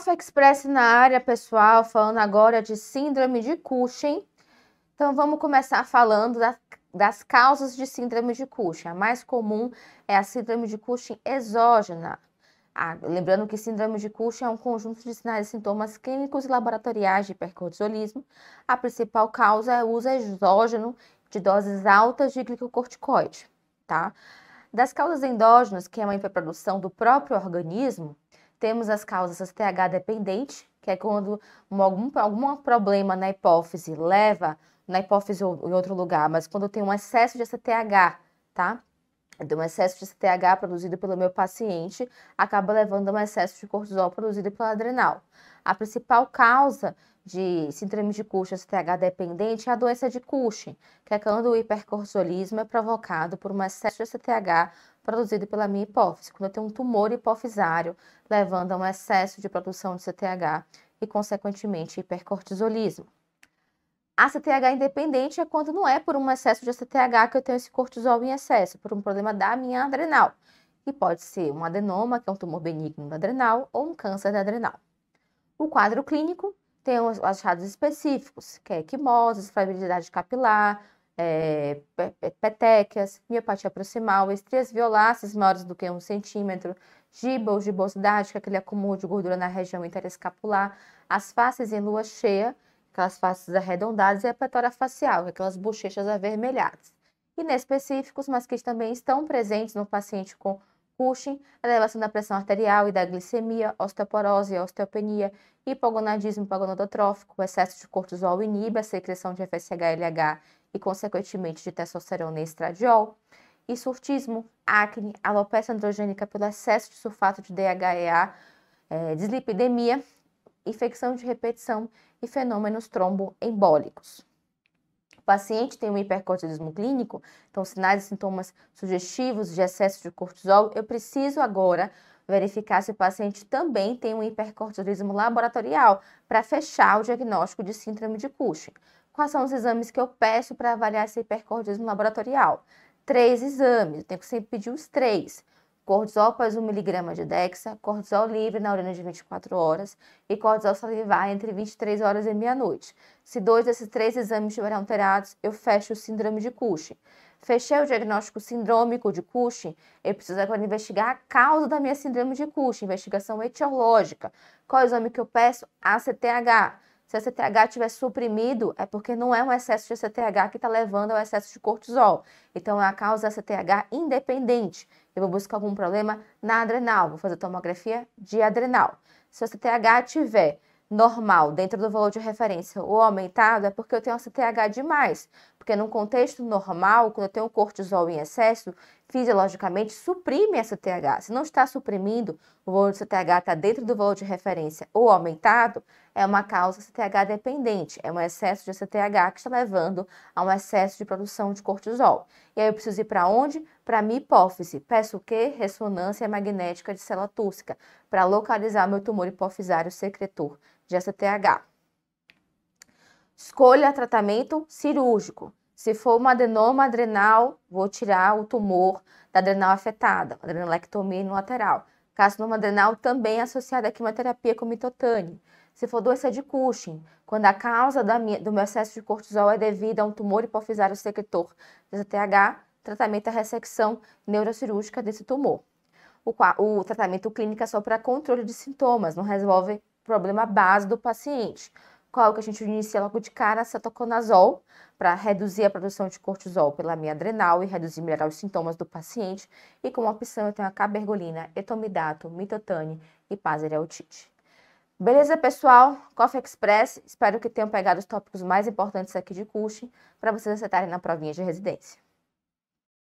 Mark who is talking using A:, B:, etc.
A: Alfa Express na área, pessoal, falando agora de síndrome de Cushing. Então, vamos começar falando da, das causas de síndrome de Cushing. A mais comum é a síndrome de Cushing exógena. Ah, lembrando que síndrome de Cushing é um conjunto de sinais e sintomas clínicos e laboratoriais de hipercortisolismo. A principal causa é o uso exógeno de doses altas de glicocorticoide, tá? Das causas endógenas, que é uma hiperprodução do próprio organismo, temos as causas TH dependente, que é quando algum, algum problema na hipófise leva, na hipófise ou em outro lugar, mas quando tem um excesso de STH, tá? Então, um excesso de STH produzido pelo meu paciente acaba levando a um excesso de cortisol produzido pelo adrenal. A principal causa de síndrome de Cushing, STH dependente, é a doença de Cushing, que é quando o hipercortisolismo é provocado por um excesso de STH produzido pela minha hipófise, quando eu tenho um tumor hipofisário levando a um excesso de produção de CTH e, consequentemente, hipercortisolismo. A CTH independente é quando não é por um excesso de CTH que eu tenho esse cortisol em excesso, por um problema da minha adrenal, que pode ser um adenoma, que é um tumor benigno da adrenal, ou um câncer da adrenal. O quadro clínico tem os achados específicos, que é equimoses, fragilidade capilar, é, petequias, miopatia proximal, estrias violáceas maiores do que um centímetro, giba ou gibosidade, que é aquele acúmulo de gordura na região interescapular, as faces em lua cheia, aquelas faces arredondadas, e a petora facial, aquelas bochechas avermelhadas. Inespecíficos, mas que também estão presentes no paciente com Cushing, elevação da pressão arterial e da glicemia, osteoporose, osteopenia, hipogonadismo hipogonadotrófico, excesso de cortisol inibe a secreção de FSH-LH e, consequentemente, de testosterona e estradiol, e surtismo, acne, alopecia androgênica pelo excesso de sulfato de DHEA, é, eh, dislipidemia, infecção de repetição e fenômenos tromboembólicos. O paciente tem um hipercortisolismo clínico, então sinais e sintomas sugestivos de excesso de cortisol. Eu preciso agora verificar se o paciente também tem um hipercortisolismo laboratorial para fechar o diagnóstico de síndrome de Cushing. Quais são os exames que eu peço para avaliar esse hipercortisolismo laboratorial? Três exames, eu tenho que sempre pedir os três cortisol após 1 miligrama de Dexa, cortisol livre na urina de 24 horas e cortisol salivar entre 23 horas e meia-noite. Se dois desses três exames estiverem alterados, eu fecho o síndrome de Cushing. Fechei o diagnóstico sindrômico de Cushing, eu preciso agora investigar a causa da minha síndrome de Cushing, investigação etiológica. Qual é o exame que eu peço? ACTH. Se o CTH estiver suprimido, é porque não é um excesso de CTH que está levando ao excesso de cortisol. Então, é a causa da CTH independente. Eu vou buscar algum problema na adrenal, vou fazer tomografia de adrenal. Se o CTH estiver normal, dentro do valor de referência ou aumentado, é porque eu tenho um CTH demais. Porque num contexto normal, quando eu tenho cortisol em excesso, fisiologicamente suprime essa TH. Se não está suprimindo, o valor do TH está dentro do valor de referência ou aumentado, é uma causa CTH dependente, é um excesso de CTH que está levando a um excesso de produção de cortisol. E aí eu preciso ir para onde? Para a minha hipófise. Peço o quê? Ressonância magnética de célula túrcica, para localizar meu tumor hipofisário secretor de CTH. Escolha tratamento cirúrgico. Se for uma adenoma adrenal, vou tirar o tumor da adrenal afetada, adrenalectomia no lateral. Carcinoma adrenal também é associado à quimioterapia com mitotânio. Se for doença de Cushing, quando a causa minha, do meu excesso de cortisol é devida a um tumor hipofisário secretor TH, tratamento é ressecção neurocirúrgica desse tumor. O, o tratamento clínico é só para controle de sintomas, não resolve problema base do paciente. Qual que a gente inicia logo de cara? Cetoconazol, para reduzir a produção de cortisol pela minha adrenal e reduzir melhorar os sintomas do paciente. E como opção eu tenho a cabergolina, etomidato, mitotane e pazereotite. Beleza, pessoal? Coffee Express. Espero que tenham pegado os tópicos mais importantes aqui de curso para vocês acertarem na provinha de residência.